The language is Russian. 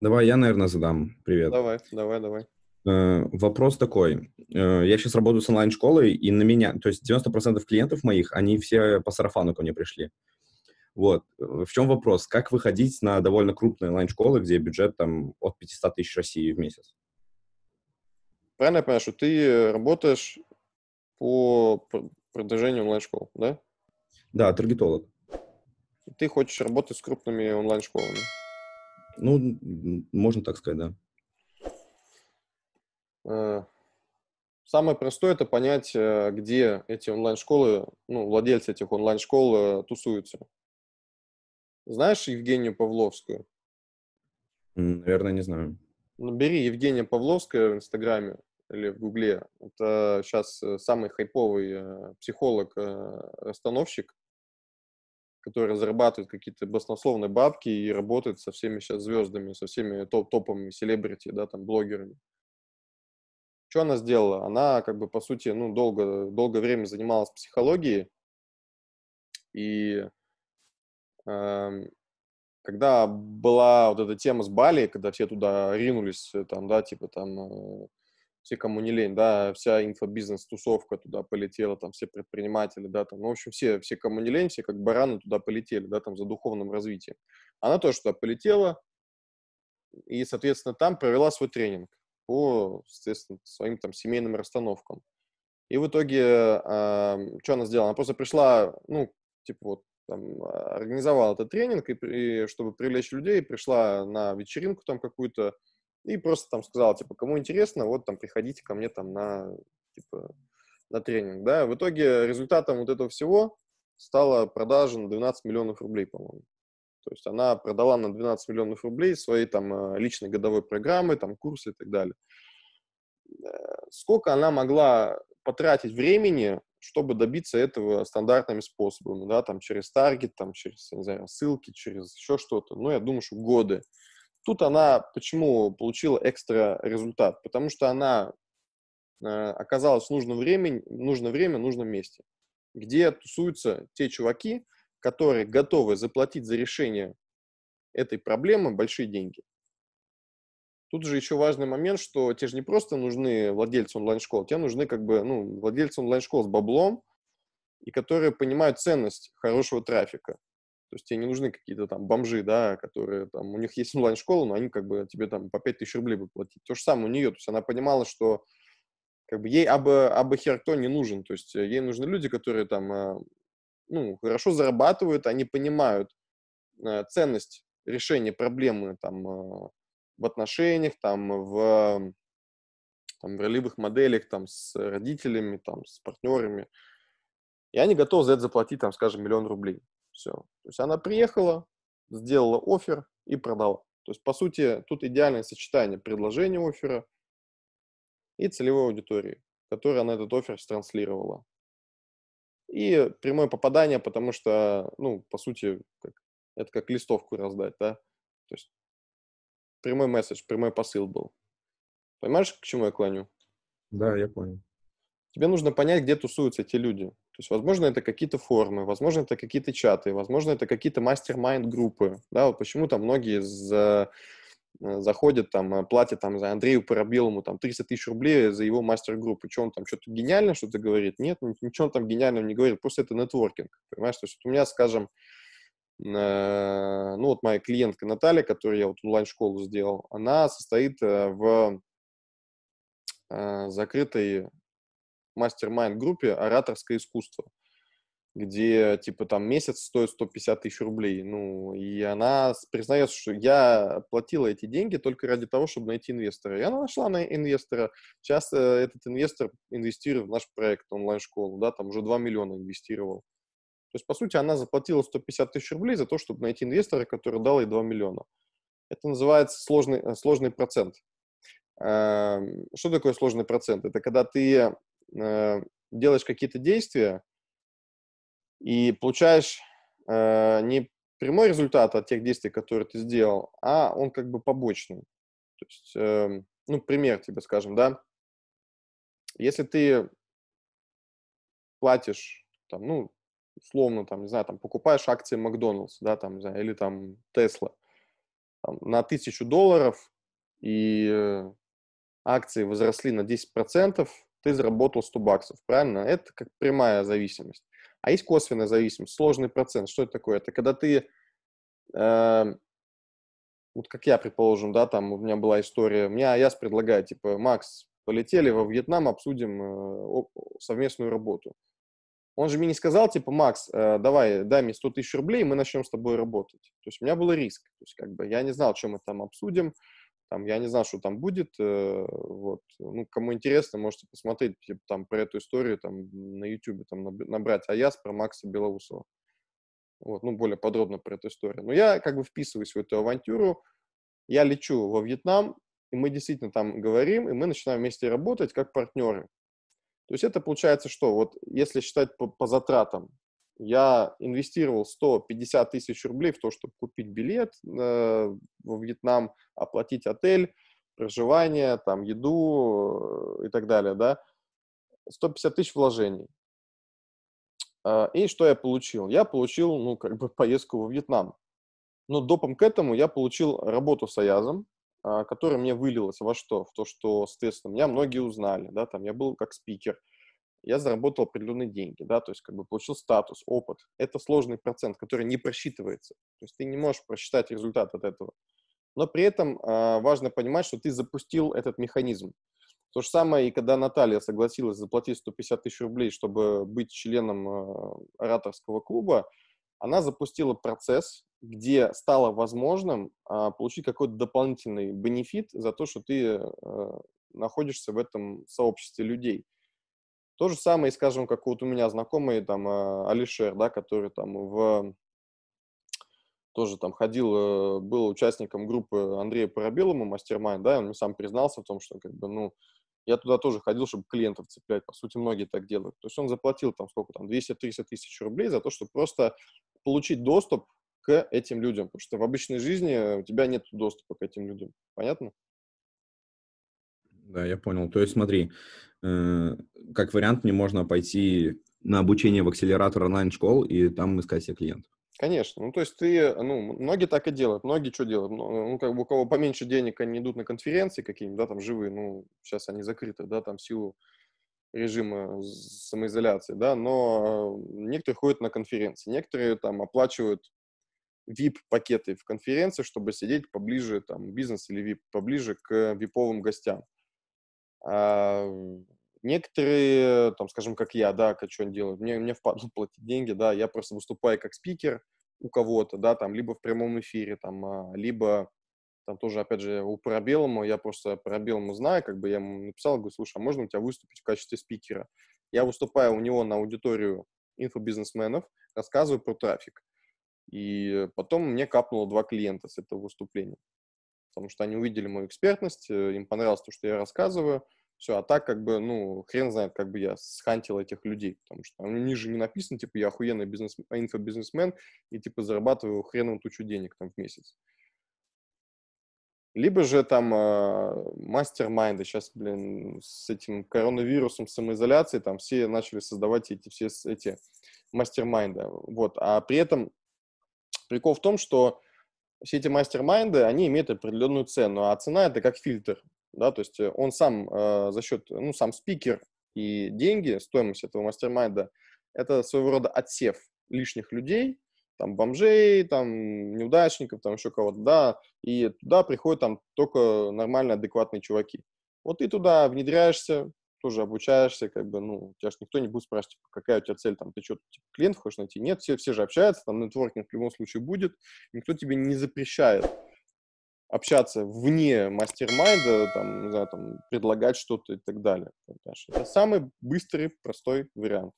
Давай, я, наверное, задам. Привет. Давай, давай, давай. Э, вопрос такой. Э, я сейчас работаю с онлайн-школой, и на меня, то есть 90% клиентов моих, они все по сарафану ко мне пришли. Вот. Э, в чем вопрос? Как выходить на довольно крупные онлайн-школы, где бюджет там от 500 тысяч России в месяц? Правильно я понимаю, что ты работаешь по продвижению онлайн-школ, да? Да, таргетолог. Ты хочешь работать с крупными онлайн-школами. Ну, можно так сказать, да. Э, самое простое – это понять, э, где эти онлайн-школы, ну, владельцы этих онлайн-школ э, тусуются. Знаешь Евгению Павловскую? Наверное, не знаю. Ну, бери Евгения Павловская в Инстаграме или в Гугле. Это сейчас самый хайповый психолог-расстановщик которые зарабатывают какие-то баснословные бабки и работают со всеми сейчас звездами, со всеми топ топовыми селебрити, да, там, блогерами. Что она сделала? Она, как бы, по сути, ну, долго, долгое время занималась психологией, и э, когда была вот эта тема с Бали, когда все туда ринулись, э, там, да, типа, там, э, все, кому не лень, да, вся инфобизнес-тусовка туда полетела, там все предприниматели, да, там, ну, в общем, все, все, кому не лень, все как бараны туда полетели, да, там за духовным развитием. Она тоже туда полетела и, соответственно, там провела свой тренинг по, соответственно, своим там семейным расстановкам. И в итоге, э, что она сделала? Она просто пришла, ну, типа вот, там, а, организовала этот тренинг, и, и чтобы привлечь людей, пришла на вечеринку там какую-то, и просто там сказал, типа, кому интересно, вот там приходите ко мне там на, типа, на тренинг, да. В итоге результатом вот этого всего стала продажа на 12 миллионов рублей, по-моему. То есть она продала на 12 миллионов рублей своей там э, личной годовой программы, там курсы и так далее. Э, сколько она могла потратить времени, чтобы добиться этого стандартными способами, да, там через таргет, там через, не знаю, ссылки, через еще что-то. Ну, я думаю, что годы. Тут она почему получила экстра результат? Потому что она э, оказалась в нужном времени, нужное время, нужном месте, где тусуются те чуваки, которые готовы заплатить за решение этой проблемы большие деньги. Тут же еще важный момент, что те же не просто нужны владельцы онлайн-школ, тебе нужны как бы ну, владельцы онлайн-школ с баблом, и которые понимают ценность хорошего трафика. То есть тебе не нужны какие-то там бомжи, да, которые там, у них есть онлайн-школа, но они как бы тебе там по 5000 рублей бы платить. То же самое у нее, то есть она понимала, что как бы ей абы, абы хер кто не нужен, то есть э, ей нужны люди, которые там, э, ну, хорошо зарабатывают, они понимают э, ценность решения проблемы там в отношениях, там в, там, в ролевых моделях, там с родителями, там с партнерами, и они готовы за это заплатить, там, скажем, миллион рублей. Все. То есть она приехала, сделала офер и продала. То есть, по сути, тут идеальное сочетание предложения оффера и целевой аудитории, которая на этот офер транслировала. И прямое попадание, потому что, ну, по сути, как, это как листовку раздать, да? То есть прямой месседж, прямой посыл был. Понимаешь, к чему я клоню? Да, я понял. Тебе нужно понять, где тусуются эти люди. То есть, возможно, это какие-то форумы, возможно, это какие-то чаты, возможно, это какие-то мастер-майнд-группы. Да, вот почему-то многие за, э, заходят, там, э, платят там, за Андрею Парабелому там, 300 тысяч рублей за его мастер-группу. Что он там, что-то гениально что-то говорит? Нет, ну, ничего он там гениального не говорит, просто это нетворкинг. Понимаешь, то есть вот у меня, скажем, э, ну вот моя клиентка Наталья, которую я вот онлайн-школу сделал, она состоит в закрытой мастер-майнд-группе «Ораторское искусство», где, типа, там месяц стоит 150 тысяч рублей. Ну, и она признается, что я платила эти деньги только ради того, чтобы найти инвестора. И она нашла на инвестора. Сейчас э, этот инвестор инвестирует в наш проект онлайн-школу, да, там уже 2 миллиона инвестировал. То есть, по сути, она заплатила 150 тысяч рублей за то, чтобы найти инвестора, который дал ей 2 миллиона. Это называется сложный, э, сложный процент. Эм, что такое сложный процент? Это когда ты Э, делаешь какие-то действия и получаешь э, не прямой результат от тех действий, которые ты сделал, а он как бы побочный. То есть, э, ну, пример тебе скажем, да. Если ты платишь, там, ну, условно, там, не знаю, там, покупаешь акции Макдоналдс, да, там, не знаю, или там Тесла, на тысячу долларов, и э, акции возросли на 10%, ты заработал 100 баксов, правильно? Это как прямая зависимость. А есть косвенная зависимость, сложный процент. Что это такое? Это когда ты, э, вот как я, предположим, да, там у меня была история, меня а Яс предлагает, типа, Макс, полетели во Вьетнам, обсудим э, совместную работу. Он же мне не сказал, типа, Макс, э, давай, дай мне 100 тысяч рублей, и мы начнем с тобой работать. То есть у меня был риск. То есть как бы я не знал, чем мы там обсудим, там, я не знал, что там будет. Э, вот. Ну, кому интересно, можете посмотреть типа, там, про эту историю там, на YouTube, там, набрать Аяс про Макса Белоусова. Вот, ну, более подробно про эту историю. Но я как бы вписываюсь в эту авантюру. Я лечу во Вьетнам, и мы действительно там говорим, и мы начинаем вместе работать как партнеры. То есть это получается что? Вот если считать по, по затратам, я инвестировал 150 тысяч рублей в то, чтобы купить билет э, во Вьетнам, оплатить отель, проживание, там, еду э, и так далее, да, 150 тысяч вложений. А, и что я получил? Я получил, ну, как бы поездку во Вьетнам. Но допом к этому я получил работу с Аязом, а, которая мне вылилась во что? В то, что, соответственно, меня многие узнали, да, там я был как спикер – я заработал определенные деньги, да, то есть как бы получил статус, опыт. Это сложный процент, который не просчитывается. То есть ты не можешь просчитать результат от этого. Но при этом э, важно понимать, что ты запустил этот механизм. То же самое и когда Наталья согласилась заплатить 150 тысяч рублей, чтобы быть членом э, ораторского клуба, она запустила процесс, где стало возможным э, получить какой-то дополнительный бенефит за то, что ты э, находишься в этом сообществе людей. То же самое, скажем, как вот у меня знакомый там а, Алишер, да, который там в тоже там ходил, э, был участником группы Андрея Парабелума, мастер да, он сам признался в том, что как бы, ну, я туда тоже ходил, чтобы клиентов цеплять. По сути, многие так делают. То есть он заплатил там сколько там, 200-300 тысяч рублей за то, чтобы просто получить доступ к этим людям. Потому что в обычной жизни у тебя нет доступа к этим людям. Понятно? Да, я понял. То есть смотри, э, как вариант мне можно пойти на обучение в акселератор онлайн-школ и там искать себе клиентов. Конечно. Ну, то есть ты, ну, многие так и делают. Многие что делают? Ну, ну, как бы у кого поменьше денег, они идут на конференции какие-нибудь, да, там живые, ну, сейчас они закрыты, да, там в силу режима самоизоляции, да, но э, некоторые ходят на конференции, некоторые там оплачивают VIP-пакеты в конференции, чтобы сидеть поближе, там, бизнес или VIP, поближе к виповым гостям. А, некоторые, там, скажем, как я, да, как что они делают, мне, мне впадло платить деньги, да, я просто выступаю как спикер у кого-то, да, там, либо в прямом эфире, там, а, либо, там тоже, опять же, у Парабелому, я просто Парабелому знаю, как бы я ему написал, говорю, слушай, а можно у тебя выступить в качестве спикера? Я выступаю у него на аудиторию инфобизнесменов, рассказываю про трафик. И потом мне капнуло два клиента с этого выступления, потому что они увидели мою экспертность, э, им понравилось то, что я рассказываю – все, а так как бы, ну, хрен знает, как бы я схантил этих людей, потому что там ниже не написано, типа, я охуенный бизнес, инфобизнесмен и, типа, зарабатываю хреновую тучу денег там в месяц. Либо же там э, мастер-майнды. Сейчас, блин, с этим коронавирусом самоизоляцией, там все начали создавать эти все эти мастер-майнды. Вот. А при этом прикол в том, что все эти мастер-майнды, они имеют определенную цену, а цена — это как фильтр да, то есть э, он сам э, за счет, ну, сам спикер и деньги, стоимость этого мастер это своего рода отсев лишних людей, там, бомжей, там, неудачников, там, еще кого-то, да, и туда приходят там только нормально адекватные чуваки. Вот ты туда внедряешься, тоже обучаешься, как бы, ну, тебя же никто не будет спрашивать, типа, какая у тебя цель, там, ты что, типа, клиентов хочешь найти? Нет, все, все же общаются, там, нетворкинг в любом случае будет, никто тебе не запрещает общаться вне мастер-майнда, там, не там, предлагать что-то и так далее. Это самый быстрый, простой вариант.